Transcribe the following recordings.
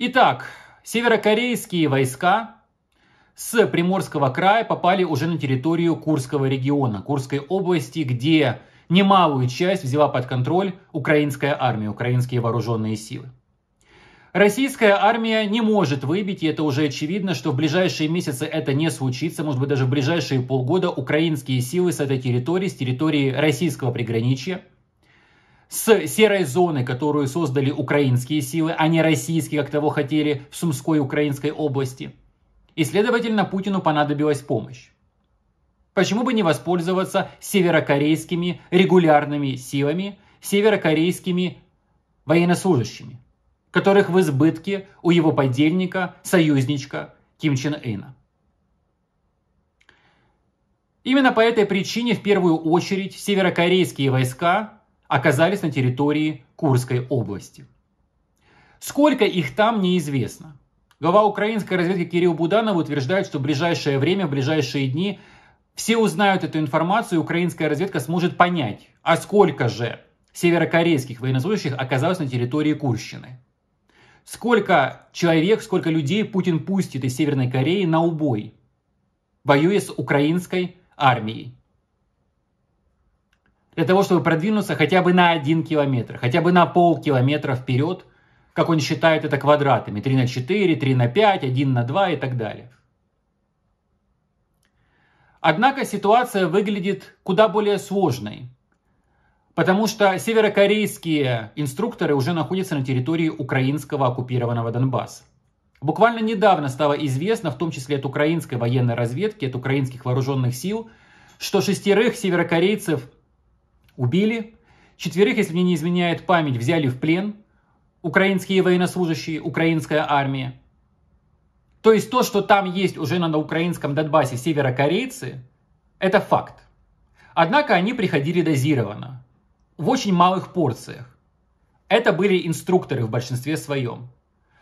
Итак, северокорейские войска с Приморского края попали уже на территорию Курского региона, Курской области, где немалую часть взяла под контроль украинская армия, украинские вооруженные силы. Российская армия не может выбить, и это уже очевидно, что в ближайшие месяцы это не случится, может быть даже в ближайшие полгода украинские силы с этой территории, с территории российского приграничья – с серой зоны, которую создали украинские силы, а не российские, как того хотели в Сумской украинской области. И, следовательно, Путину понадобилась помощь. Почему бы не воспользоваться северокорейскими регулярными силами, северокорейскими военнослужащими, которых в избытке у его подельника, союзничка Ким Чен Ына. Именно по этой причине в первую очередь северокорейские войска оказались на территории Курской области. Сколько их там, неизвестно. Глава украинской разведки Кирилл Буданов утверждает, что в ближайшее время, в ближайшие дни все узнают эту информацию, и украинская разведка сможет понять, а сколько же северокорейских военнослужащих оказалось на территории Курщины. Сколько человек, сколько людей Путин пустит из Северной Кореи на убой, воюя с украинской армией для того, чтобы продвинуться хотя бы на один километр, хотя бы на полкилометра вперед, как он считает это квадратами, 3 на 4, 3 на 5, 1 на 2 и так далее. Однако ситуация выглядит куда более сложной, потому что северокорейские инструкторы уже находятся на территории украинского оккупированного Донбасса. Буквально недавно стало известно, в том числе от украинской военной разведки, от украинских вооруженных сил, что шестерых северокорейцев убили. Четверых, если мне не изменяет память, взяли в плен украинские военнослужащие, украинская армия. То есть то, что там есть уже на украинском Донбассе северокорейцы, это факт. Однако они приходили дозированно, в очень малых порциях. Это были инструкторы в большинстве своем,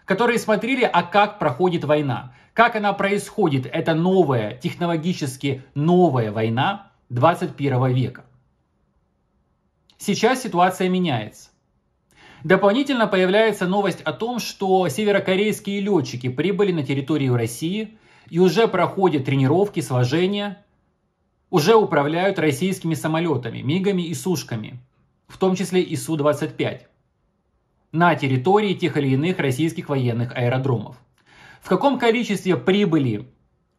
которые смотрели, а как проходит война, как она происходит, Это новая, технологически новая война 21 века. Сейчас ситуация меняется. Дополнительно появляется новость о том, что северокорейские летчики прибыли на территорию России и уже проходят тренировки, сложения, уже управляют российскими самолетами, мигами и сушками, в том числе и Су-25, на территории тех или иных российских военных аэродромов. В каком количестве прибыли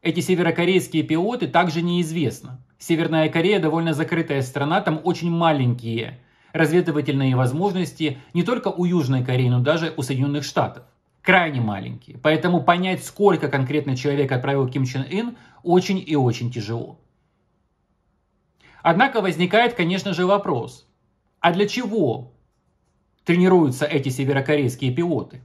эти северокорейские пилоты также неизвестно. Северная Корея довольно закрытая страна, там очень маленькие разведывательные возможности не только у Южной Кореи, но даже у Соединенных Штатов. Крайне маленькие. Поэтому понять, сколько конкретно человек отправил Ким Чен Ин, очень и очень тяжело. Однако возникает, конечно же, вопрос. А для чего тренируются эти северокорейские пилоты?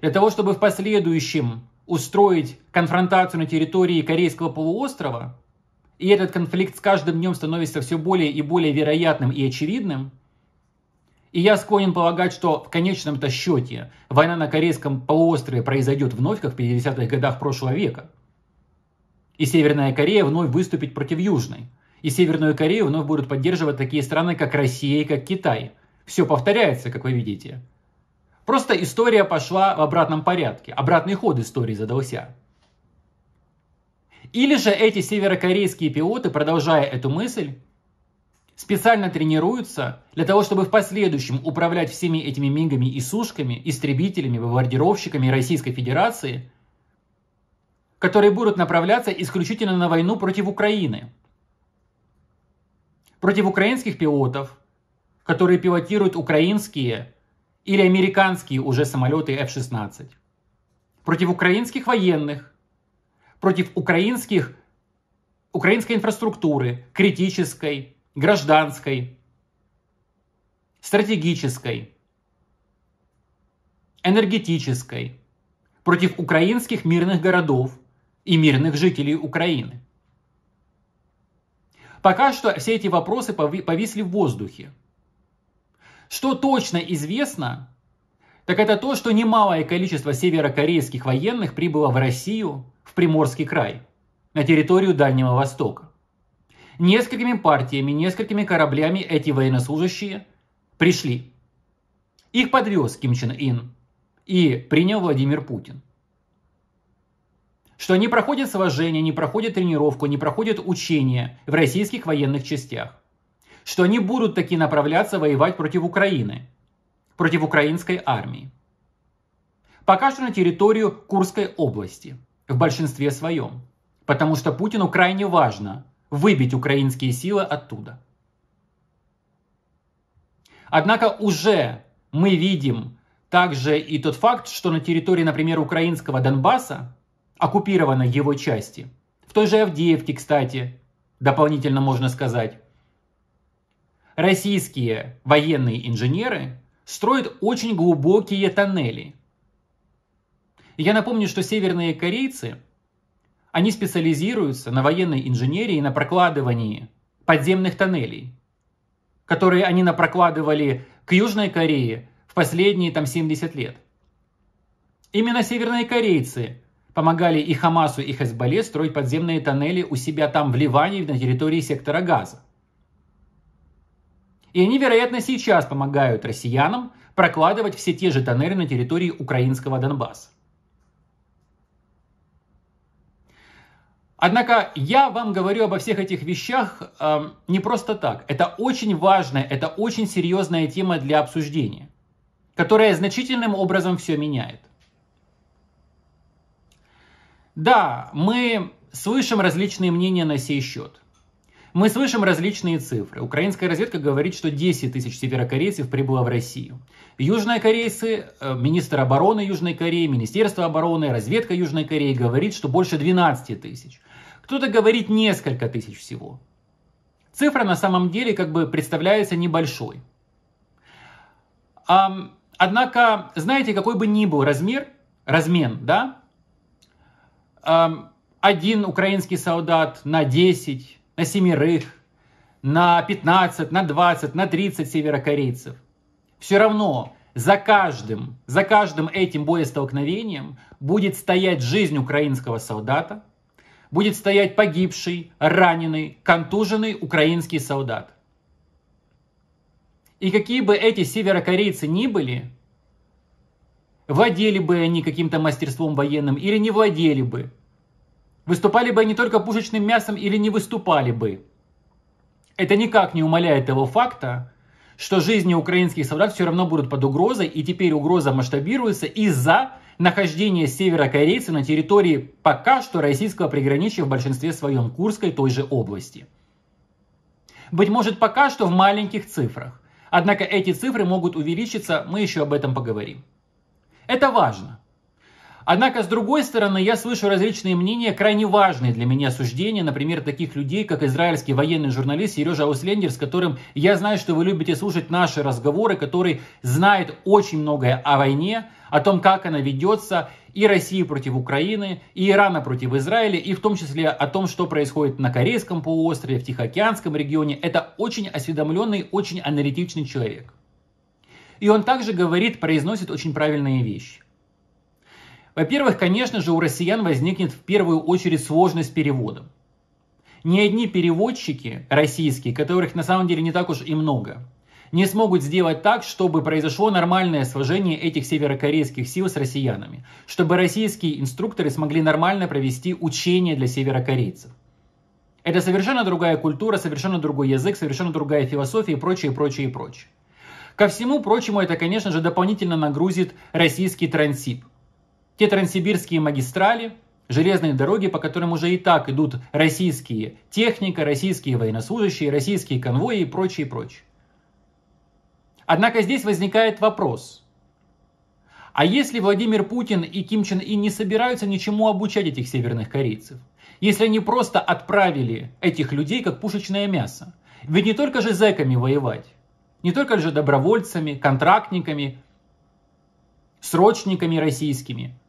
Для того, чтобы в последующем устроить конфронтацию на территории Корейского полуострова, и этот конфликт с каждым днем становится все более и более вероятным и очевидным, и я склонен полагать, что в конечном-то счете война на Корейском полуострове произойдет вновь, как в 50-х годах прошлого века. И Северная Корея вновь выступит против Южной. И Северную Корею вновь будут поддерживать такие страны, как Россия и как Китай. Все повторяется, как вы видите. Просто история пошла в обратном порядке. Обратный ход истории задался. Или же эти северокорейские пилоты, продолжая эту мысль, специально тренируются для того, чтобы в последующем управлять всеми этими мигами и сушками, истребителями, бомбардировщиками Российской Федерации, которые будут направляться исключительно на войну против Украины. Против украинских пилотов, которые пилотируют украинские или американские уже самолеты F-16, против украинских военных, против украинских, украинской инфраструктуры, критической, гражданской, стратегической, энергетической, против украинских мирных городов и мирных жителей Украины. Пока что все эти вопросы повисли в воздухе. Что точно известно, так это то, что немалое количество северокорейских военных прибыло в Россию, в Приморский край, на территорию Дальнего Востока. Несколькими партиями, несколькими кораблями эти военнослужащие пришли. Их подвез Ким Чен Ин и принял Владимир Путин. Что они проходят сражения, не проходят тренировку, не проходят учения в российских военных частях что они будут таки направляться воевать против Украины, против украинской армии. Пока что на территорию Курской области, в большинстве своем, потому что Путину крайне важно выбить украинские силы оттуда. Однако уже мы видим также и тот факт, что на территории, например, украинского Донбасса, оккупированной его части, в той же Авдеевке, кстати, дополнительно можно сказать, российские военные инженеры строят очень глубокие тоннели. Я напомню, что северные корейцы, они специализируются на военной инженерии и на прокладывании подземных тоннелей, которые они напрокладывали к Южной Корее в последние там 70 лет. Именно северные корейцы помогали и Хамасу, и Хезболе строить подземные тоннели у себя там в Ливане на территории сектора Газа. И они, вероятно, сейчас помогают россиянам прокладывать все те же тоннели на территории украинского Донбасса. Однако я вам говорю обо всех этих вещах э, не просто так. Это очень важная, это очень серьезная тема для обсуждения, которая значительным образом все меняет. Да, мы слышим различные мнения на сей счет. Мы слышим различные цифры. Украинская разведка говорит, что 10 тысяч северокорейцев прибыло в Россию. Южные корейцы, э, министр обороны Южной Кореи, Министерство обороны, разведка Южной Кореи говорит, что больше 12 тысяч. Кто-то говорит несколько тысяч всего. Цифра на самом деле как бы представляется небольшой. Однако, знаете, какой бы ни был размер, размен, да? Один украинский солдат на 10, на семерых, на 15, на 20, на 30 северокорейцев. Все равно за каждым, за каждым этим боестолкновением будет стоять жизнь украинского солдата, будет стоять погибший, раненый, контуженный украинский солдат. И какие бы эти северокорейцы ни были, владели бы они каким-то мастерством военным или не владели бы, Выступали бы они только пушечным мясом или не выступали бы. Это никак не умаляет того факта, что жизни украинских солдат все равно будут под угрозой, и теперь угроза масштабируется из-за нахождения северокорейцев на территории пока что российского приграничия в большинстве своем Курской той же области. Быть может пока что в маленьких цифрах. Однако эти цифры могут увеличиться, мы еще об этом поговорим. Это важно. Однако, с другой стороны, я слышу различные мнения, крайне важные для меня суждения, например, таких людей, как израильский военный журналист Сережа Ауслендер, с которым я знаю, что вы любите слушать наши разговоры, который знает очень многое о войне, о том, как она ведется, и России против Украины, и Ирана против Израиля, и в том числе о том, что происходит на Корейском полуострове, в Тихоокеанском регионе. Это очень осведомленный, очень аналитичный человек. И он также говорит, произносит очень правильные вещи. Во-первых, конечно же, у россиян возникнет в первую очередь сложность с переводом. Ни одни переводчики российские, которых на самом деле не так уж и много, не смогут сделать так, чтобы произошло нормальное сложение этих северокорейских сил с россиянами, чтобы российские инструкторы смогли нормально провести учения для северокорейцев. Это совершенно другая культура, совершенно другой язык, совершенно другая философия и прочее, прочее, прочее. Ко всему прочему, это, конечно же, дополнительно нагрузит российский трансип – те транссибирские магистрали, железные дороги, по которым уже и так идут российские техника, российские военнослужащие, российские конвои и прочее, прочее. Однако здесь возникает вопрос. А если Владимир Путин и Ким Чен И не собираются ничему обучать этих северных корейцев? Если они просто отправили этих людей как пушечное мясо? Ведь не только же зэками воевать, не только же добровольцами, контрактниками, срочниками российскими –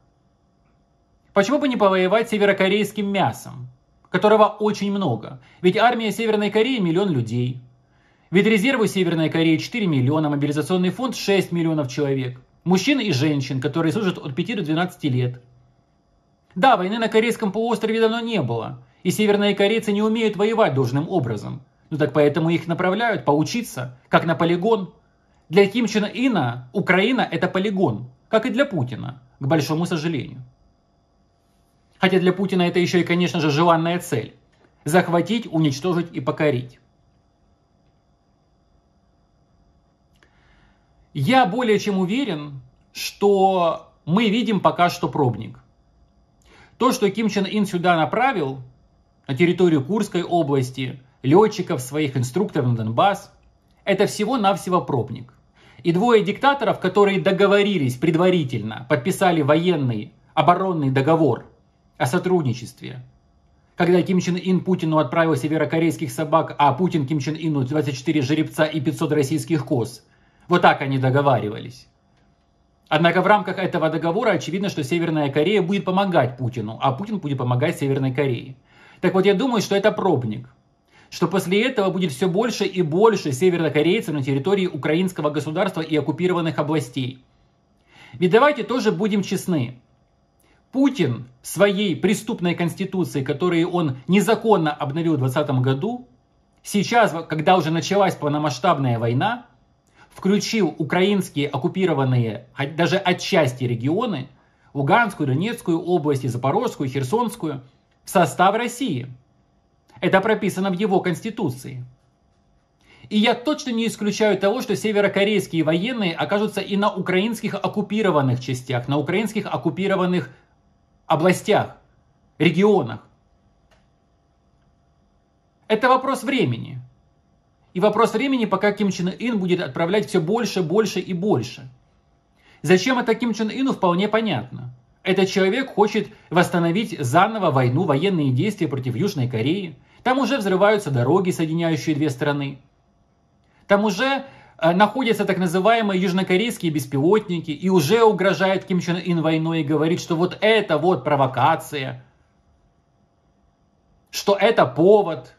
Почему бы не повоевать северокорейским мясом, которого очень много? Ведь армия Северной Кореи – миллион людей. Ведь резервы Северной Кореи 4 миллиона, мобилизационный фонд 6 миллионов человек. Мужчин и женщин, которые служат от 5 до 12 лет. Да, войны на Корейском полуострове давно не было, и северные корейцы не умеют воевать должным образом. Ну так поэтому их направляют поучиться, как на полигон. Для Ким Чен Ина Украина – это полигон, как и для Путина, к большому сожалению. Хотя для Путина это еще и, конечно же, желанная цель. Захватить, уничтожить и покорить. Я более чем уверен, что мы видим пока что пробник. То, что Ким Чен Ин сюда направил, на территорию Курской области, летчиков, своих инструкторов на Донбасс, это всего-навсего пробник. И двое диктаторов, которые договорились предварительно, подписали военный оборонный договор о сотрудничестве. Когда Ким Чен Ин Путину отправил северокорейских собак, а Путин Ким Чен Ину 24 жеребца и 500 российских коз. Вот так они договаривались. Однако в рамках этого договора очевидно, что Северная Корея будет помогать Путину, а Путин будет помогать Северной Корее. Так вот, я думаю, что это пробник. Что после этого будет все больше и больше севернокорейцев на территории украинского государства и оккупированных областей. Ведь давайте тоже будем честны. Путин своей преступной конституцией, которую он незаконно обновил в 2020 году, сейчас, когда уже началась полномасштабная война, включил украинские оккупированные а, даже отчасти регионы, Луганскую, Донецкую области, Запорожскую, Херсонскую, в состав России. Это прописано в его конституции. И я точно не исключаю того, что северокорейские военные окажутся и на украинских оккупированных частях, на украинских оккупированных областях, регионах. Это вопрос времени. И вопрос времени, пока Ким Чен Ын будет отправлять все больше, больше и больше. Зачем это Ким Чен Ыну, вполне понятно. Этот человек хочет восстановить заново войну, военные действия против Южной Кореи. Там уже взрываются дороги, соединяющие две страны. Там уже Э, находятся так называемые южнокорейские беспилотники и уже угрожает Ким Чен Ин войной и говорит, что вот это вот провокация, что это повод.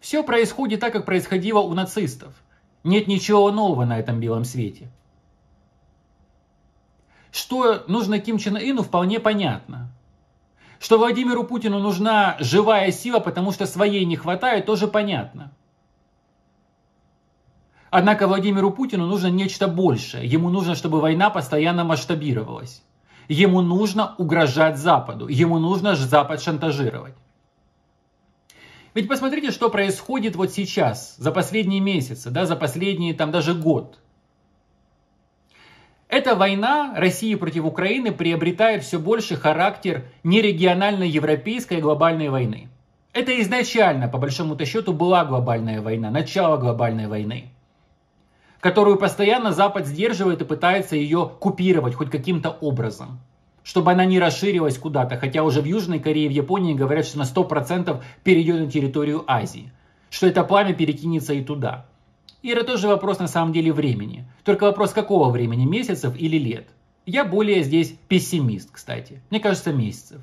Все происходит так, как происходило у нацистов. Нет ничего нового на этом белом свете. Что нужно Ким Чен Ину, вполне понятно. Что Владимиру Путину нужна живая сила, потому что своей не хватает, тоже понятно. Однако Владимиру Путину нужно нечто большее. Ему нужно, чтобы война постоянно масштабировалась. Ему нужно угрожать Западу. Ему нужно Запад шантажировать. Ведь посмотрите, что происходит вот сейчас, за последние месяцы, да, за последние там даже год. Эта война России против Украины приобретает все больше характер нерегионально-европейской глобальной войны. Это изначально, по большому-то счету, была глобальная война, начало глобальной войны которую постоянно Запад сдерживает и пытается ее купировать хоть каким-то образом чтобы она не расширилась куда-то, хотя уже в Южной Корее и в Японии говорят, что на 100% перейдет на территорию Азии, что это пламя перекинется и туда. И это тоже вопрос на самом деле времени. Только вопрос какого времени, месяцев или лет? Я более здесь пессимист, кстати. Мне кажется, месяцев.